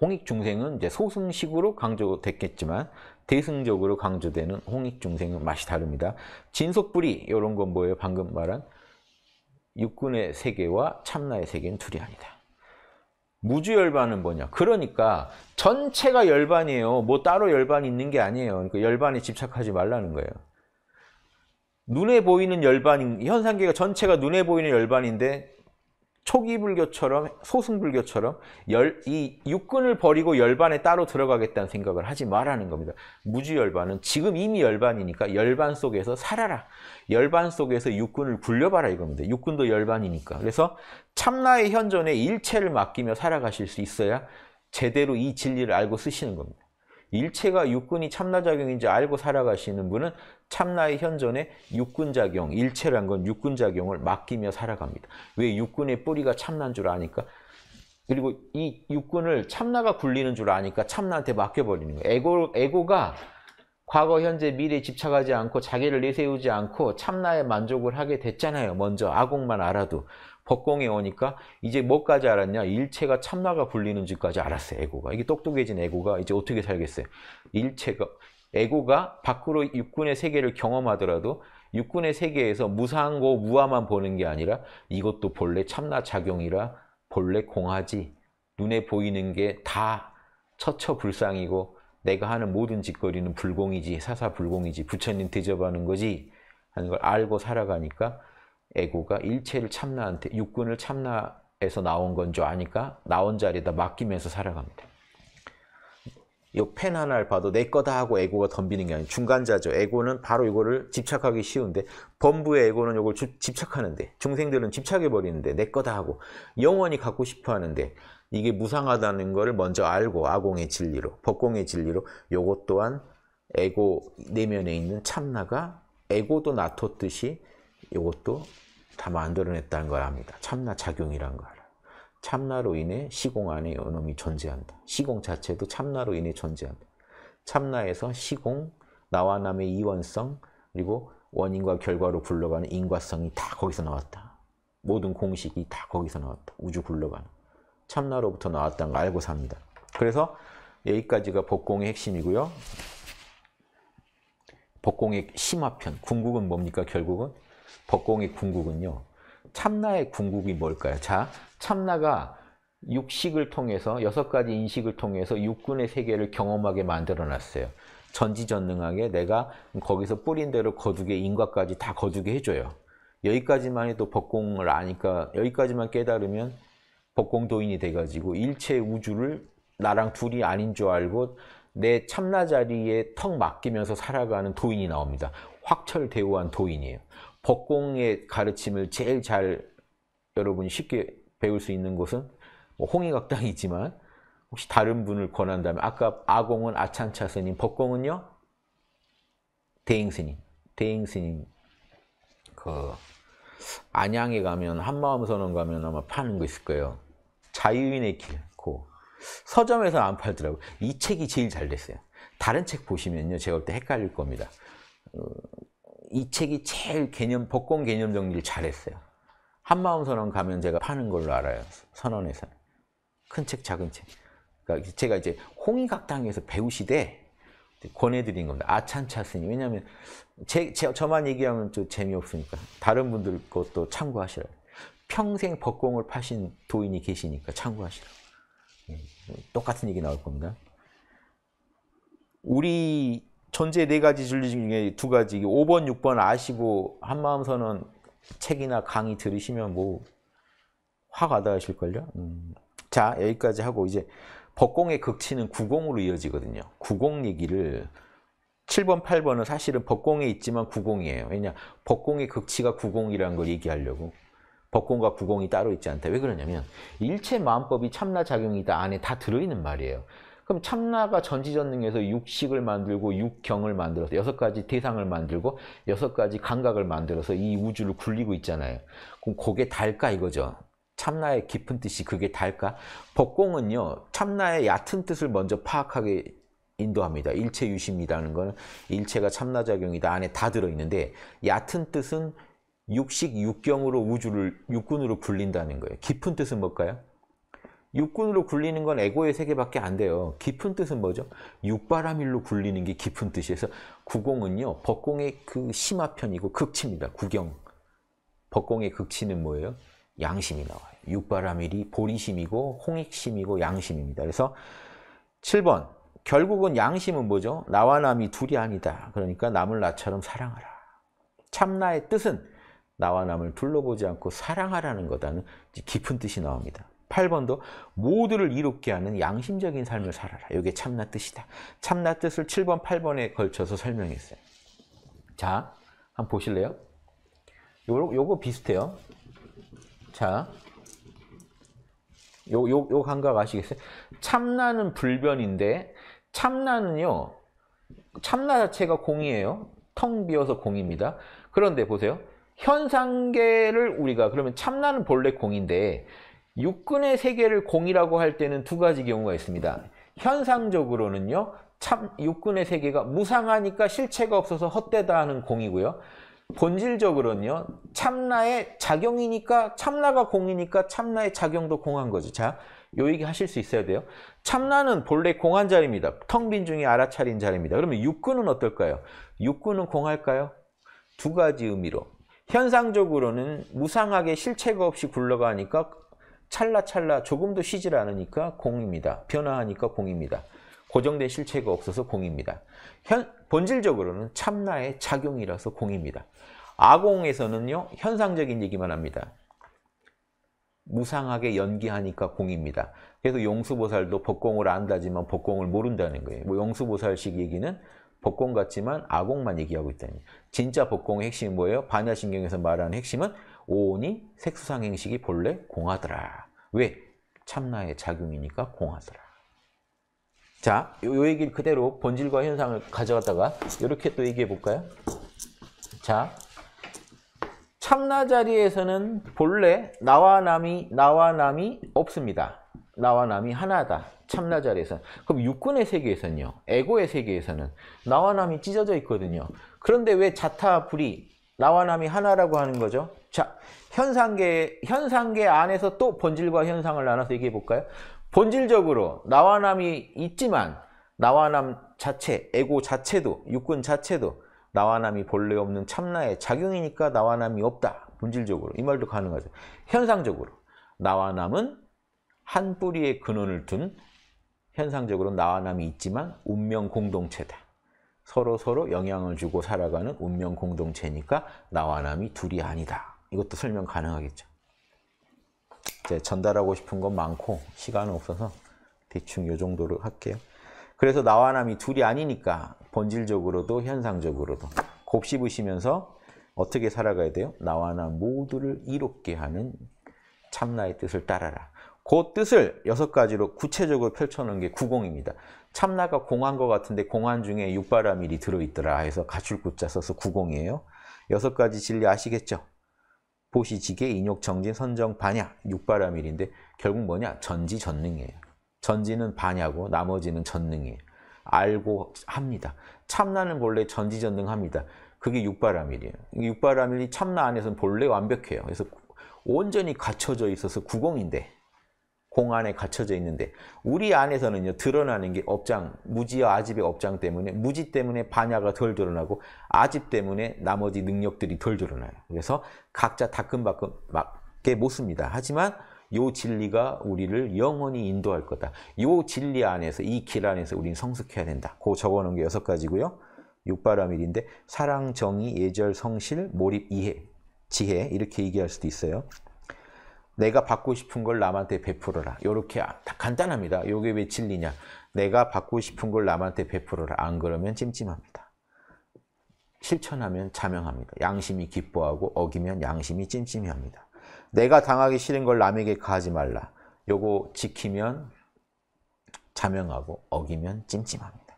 홍익중생은 이제 소승식으로 강조됐겠지만 대승적으로 강조되는 홍익중생은 맛이 다릅니다. 진속불이 이런 건 뭐예요? 방금 말한 육군의 세계와 참나의 세계는 둘이 아니다. 무주열반은 뭐냐? 그러니까 전체가 열반이에요. 뭐 따로 열반이 있는 게 아니에요. 그러니까 열반에 집착하지 말라는 거예요. 눈에 보이는 열반, 현상계가 전체가 눈에 보이는 열반인데 초기 불교처럼 소승 불교처럼 열, 이 육군을 버리고 열반에 따로 들어가겠다는 생각을 하지 말라는 겁니다. 무주 열반은 지금 이미 열반이니까 열반 속에서 살아라. 열반 속에서 육군을 굴려봐라 이겁니다. 육군도 열반이니까. 그래서 참나의 현존에 일체를 맡기며 살아가실 수 있어야 제대로 이 진리를 알고 쓰시는 겁니다. 일체가 육군이 참나작용인지 알고 살아가시는 분은 참나의 현존에 육군작용 일체란 건육군작용을 맡기며 살아갑니다. 왜육군의 뿌리가 참나인줄 아니까? 그리고 이육군을 참나가 굴리는 줄 아니까 참나한테 맡겨버리는 거예요. 에고, 에고가 과거, 현재, 미래에 집착하지 않고 자기를 내세우지 않고 참나에 만족을 하게 됐잖아요. 먼저 아공만 알아도. 법공에 오니까 이제 뭐까지 알았냐? 일체가 참나가 불리는지까지 알았어요. 에고가. 이게 똑똑해진 에고가 이제 어떻게 살겠어요? 일체가 에고가 밖으로 육군의 세계를 경험하더라도 육군의 세계에서 무상고 무아만 보는 게 아니라 이것도 본래 참나 작용이라 본래 공하지 눈에 보이는 게 다 처처불상이고 내가 하는 모든 짓거리는 불공이지 사사불공이지 부처님 대접하는 거지 하는 걸 알고 살아가니까 에고가 일체를 참나한테 육군을 참나에서 나온 건 줄 아니까 나온 자리에다 맡기면서 살아갑니다. 이펜 하나를 봐도 내 거다 하고 에고가 덤비는 게 아니에요. 중간자죠. 에고는 바로 이거를 집착하기 쉬운데 범부의 에고는 이걸 집착하는데 중생들은 집착해버리는데 내 거다 하고 영원히 갖고 싶어 하는데 이게 무상하다는 것을 먼저 알고 아공의 진리로 법공의 진리로 이것 또한 에고 내면에 있는 참나가 에고도 놔뒀듯이이것도 다 만들어냈다는 걸 압니다. 참나 작용이란 걸 알아요. 참나로 인해 시공 안에 요놈이 존재한다. 시공 자체도 참나로 인해 존재한다. 참나에서 시공, 나와 남의 이원성, 그리고 원인과 결과로 굴러가는 인과성이 다 거기서 나왔다. 모든 공식이 다 거기서 나왔다. 우주 굴러가는. 참나로부터 나왔다는 걸 알고 삽니다. 그래서 여기까지가 복공의 핵심이고요. 복공의 심화편, 궁극은 뭡니까 결국은? 법공의 궁극은요. 참나의 궁극이 뭘까요? 자, 참나가 육식을 통해서 여섯 가지 인식을 통해서 육군의 세계를 경험하게 만들어 놨어요. 전지전능하게 내가 거기서 뿌린 대로 거두게 인과까지 다 거두게 해줘요. 여기까지만 해도 법공을 아니까 여기까지만 깨달으면 법공도인이 돼가지고 일체 우주를 나랑 둘이 아닌 줄 알고 내 참나 자리에 턱 맡기면서 살아가는 도인이 나옵니다. 확철대우한 도인이에요. 법공의 가르침을 제일 잘 여러분이 쉽게 배울 수 있는 곳은 뭐 홍의각당이지만 혹시 다른 분을 권한다면 아까 아공은 아찬차 스님, 법공은요? 대행 스님, 대행 스님 그 안양에 가면 한마음 선언 가면 아마 파는 거 있을 거예요. 자유인의 길, 고 그 서점에서 안 팔더라고요. 이 책이 제일 잘 됐어요. 다른 책 보시면요. 제가 볼 때 헷갈릴 겁니다. 어, 이 책이 제일 개념, 복권 개념 정리를 잘했어요. 한마음 선언 가면 제가 파는 걸로 알아요. 선언에서. 큰 책, 작은 책. 그러니까 제가 이제 홍의각당에서 배우시되 권해드린 겁니다. 아찬차 스님. 왜냐면 제, 제, 저만 얘기하면 좀 재미없으니까 다른 분들 것도 참고하시라 평생 법공을 파신 도인이 계시니까 참고하시라 예, 똑같은 얘기 나올 겁니다. 우리 존재의 네 가지 진리 중에 두 가지 5번, 6번 아시고 한마음서는 책이나 강의 들으시면 뭐 화가 닿으실걸요? 음. 자 여기까지 하고 이제 법공의 극치는 구공으로 이어지거든요. 구공 얘기를 7번, 8번은 사실은 법공에 있지만 구공이에요. 왜냐? 법공의 극치가 구공이라는 걸 얘기하려고. 법공과 구공이 따로 있지 않다. 왜 그러냐면 일체 마음법이 참나 작용이다 안에 다 들어있는 말이에요. 그럼 참나가 전지전능에서 육식을 만들고 육경을 만들어서 여섯 가지 대상을 만들고 여섯 가지 감각을 만들어서 이 우주를 굴리고 있잖아요. 그럼 그게 달까 이거죠. 참나의 깊은 뜻이 그게 달까? 법공은요. 참나의 얕은 뜻을 먼저 파악하게 인도합니다. 일체 유심이라는 거는 일체가 참나작용이다 안에 다 들어있는데 얕은 뜻은 육식 육경으로 우주를 육군으로 굴린다는 거예요. 깊은 뜻은 뭘까요? 육군으로 굴리는 건 에고의 세계밖에 안 돼요. 깊은 뜻은 뭐죠? 육바라밀로 굴리는 게 깊은 뜻이어서 구공은요. 법공의 그 심화편이고 극치입니다. 구경. 법공의 극치는 뭐예요? 양심이 나와요. 육바라밀이 보리심이고 홍익심이고 양심입니다. 그래서 7번 결국은 양심은 뭐죠? 나와 남이 둘이 아니다. 그러니까 남을 나처럼 사랑하라. 참나의 뜻은 나와 남을 둘러보지 않고 사랑하라는 거다는 깊은 뜻이 나옵니다. 8번도 모두를 이롭게 하는 양심적인 삶을 살아라. 이게 참나 뜻이다. 참나 뜻을 7번, 8번에 걸쳐서 설명했어요. 자, 한번 보실래요? 요, 요거 비슷해요. 자, 요, 요, 요 감각 아시겠어요? 참나는 불변인데 참나는요. 참나 자체가 공이에요. 텅 비어서 공입니다. 그런데 보세요. 현상계를 우리가 그러면 참나는 본래 공인데 육군의 세계를 공이라고 할 때는 두 가지 경우가 있습니다. 현상적으로는요. 참육군의 세계가 무상하니까 실체가 없어서 헛되다 하는 공이고요. 본질적으로는요. 참나의 작용이니까 참나가 공이니까 참나의 작용도 공한 거죠. 자, 요 얘기 하실 수 있어야 돼요. 참나는 본래 공한 자리입니다. 텅 빈 중에 알아차린 자리입니다. 그러면 육군은 어떨까요? 육군은 공할까요? 두 가지 의미로 현상적으로는 무상하게 실체가 없이 굴러가니까 찰나찰나 조금도 쉬질 않으니까 공입니다. 변화하니까 공입니다. 고정된 실체가 없어서 공입니다. 현, 본질적으로는 참나의 작용이라서 공입니다. 아공에서는요. 현상적인 얘기만 합니다. 무상하게 연기하니까 공입니다. 그래서 용수보살도 복공을 안다지만 복공을 모른다는 거예요. 뭐 용수보살식 얘기는 복공 같지만 아공만 얘기하고 있다니. 진짜 복공의 핵심이 뭐예요? 반야신경에서 말하는 핵심은 오온이 색수상행식이 본래 공하더라. 왜? 참나의 작용이니까 공하더라. 자, 요, 얘기를 그대로 본질과 현상을 가져갔다가 이렇게 또 얘기해 볼까요? 자, 참나 자리에서는 본래 나와 남이 나와 남이 없습니다. 나와 남이 하나다. 참나 자리에서. 그럼 육군의 세계에서는요. 에고의 세계에서는 나와 남이 찢어져 있거든요. 그런데 왜 자타 불이 나와 남이 하나라고 하는 거죠? 자, 현상계, 현상계 안에서 또 본질과 현상을 나눠서 얘기해 볼까요? 본질적으로 나와 남이 있지만 나와 남 자체, 에고 자체도, 육군 자체도 나와 남이 본래 없는 참나의 작용이니까 나와 남이 없다. 본질적으로. 이 말도 가능하죠. 현상적으로. 나와 남은 한 뿌리의 근원을 둔 현상적으로 나와 남이 있지만 운명 공동체다. 서로 서로 영향을 주고 살아가는 운명 공동체니까 나와 남이 둘이 아니다. 이것도 설명 가능하겠죠. 이제 전달하고 싶은 건 많고 시간은 없어서 대충 이 정도로 할게요. 그래서 나와 남이 둘이 아니니까 본질적으로도 현상적으로도 곱씹으시면서 어떻게 살아가야 돼요? 나와 남 모두를 이롭게 하는 참나의 뜻을 따라라. 그 뜻을 여섯 가지로 구체적으로 펼쳐놓은 게 구공입니다. 참나가 공한 것 같은데 공한 중에 육바라밀이 들어있더라 해서 가출구자 써서 구공이에요. 여섯 가지 진리 아시겠죠? 보시지게, 인욕, 정진, 선정, 반야, 육바라밀인데 결국 뭐냐? 전지전능이에요. 전지는 반야고 나머지는 전능이에요. 알고 합니다. 참나는 본래 전지전능합니다. 그게 육바라밀이에요. 육바라밀이 참나 안에서는 본래 완벽해요. 그래서 온전히 갖춰져 있어서 구공인데 공 안에 갇혀져 있는데 우리 안에서는요 드러나는 게 업장 무지와 아집의 업장 때문에 무지 때문에 반야가 덜 드러나고 아집 때문에 나머지 능력들이 덜 드러나요 그래서 각자 다큼바끔 맞게 못습니다 하지만 요 진리가 우리를 영원히 인도할 거다 요 진리 안에서 이 길 안에서 우린 성숙해야 된다 고 적어놓은 게 여섯 가지고요 육바라밀인데 사랑, 정의, 예절, 성실, 몰입, 이해, 지혜 이렇게 얘기할 수도 있어요 내가 받고 싶은 걸 남한테 베풀어라. 이렇게 간단합니다. 이게 왜 진리냐? 내가 받고 싶은 걸 남한테 베풀어라. 안 그러면 찜찜합니다. 실천하면 자명합니다. 양심이 기뻐하고 어기면 양심이 찜찜합니다 내가 당하기 싫은 걸 남에게 가하지 말라. 요거 지키면 자명하고 어기면 찜찜합니다.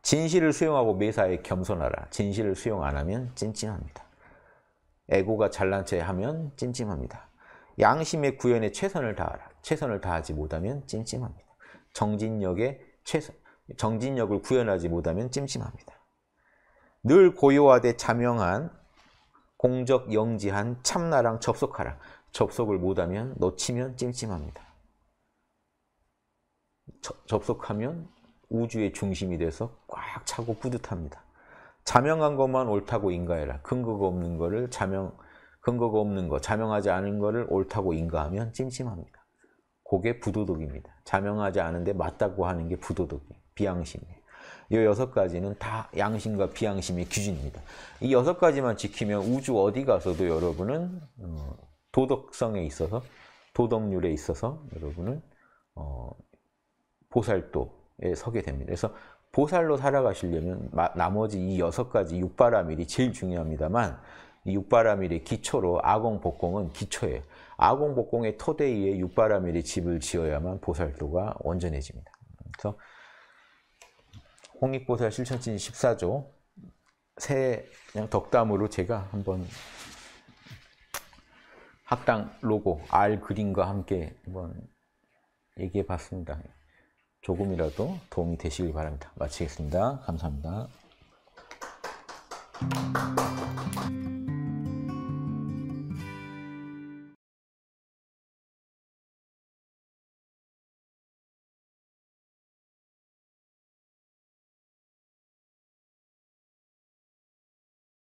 진실을 수용하고 매사에 겸손하라. 진실을 수용 안 하면 찜찜합니다. 에고가 잘난 체 하면 찜찜합니다. 양심의 구현에 최선을 다하라. 최선을 다하지 못하면 찜찜합니다. 정진력에 최선, 정진력을 구현하지 못하면 찜찜합니다. 늘 고요하되 자명한 공적 영지한 참나랑 접속하라. 접속을 못하면 놓치면 찜찜합니다. 저, 접속하면 우주의 중심이 돼서 꽉 차고 뿌듯합니다. 자명한 것만 옳다고 인가해라. 근거가 없는 것을 자명, 근거가 없는 것, 자명하지 않은 것을 옳다고 인가하면 찜찜합니다. 그게 부도덕입니다. 자명하지 않은데 맞다고 하는 게 부도덕이에요. 비양심이에요. 이 여섯 가지는 다 양심과 비양심의 기준입니다. 이 여섯 가지만 지키면 우주 어디 가서도 여러분은 어, 도덕성에 있어서 도덕률에 있어서 여러분은 어, 보살도에 서게 됩니다. 그래서 보살로 살아가시려면 나머지 이 여섯 가지 육바라밀이 제일 중요합니다만 육바라밀의 기초로 아공복공은 기초예요. 아공복공의 토대 위에 육바라밀의 집을 지어야만 보살도가 온전해집니다. 그래서 홍익보살 실천진 14조 새 그냥 덕담으로 제가 한번 학당 로고 알 그림과 함께 한번 얘기해 봤습니다. 조금이라도 도움이 되시길 바랍니다. 마치겠습니다. 감사합니다.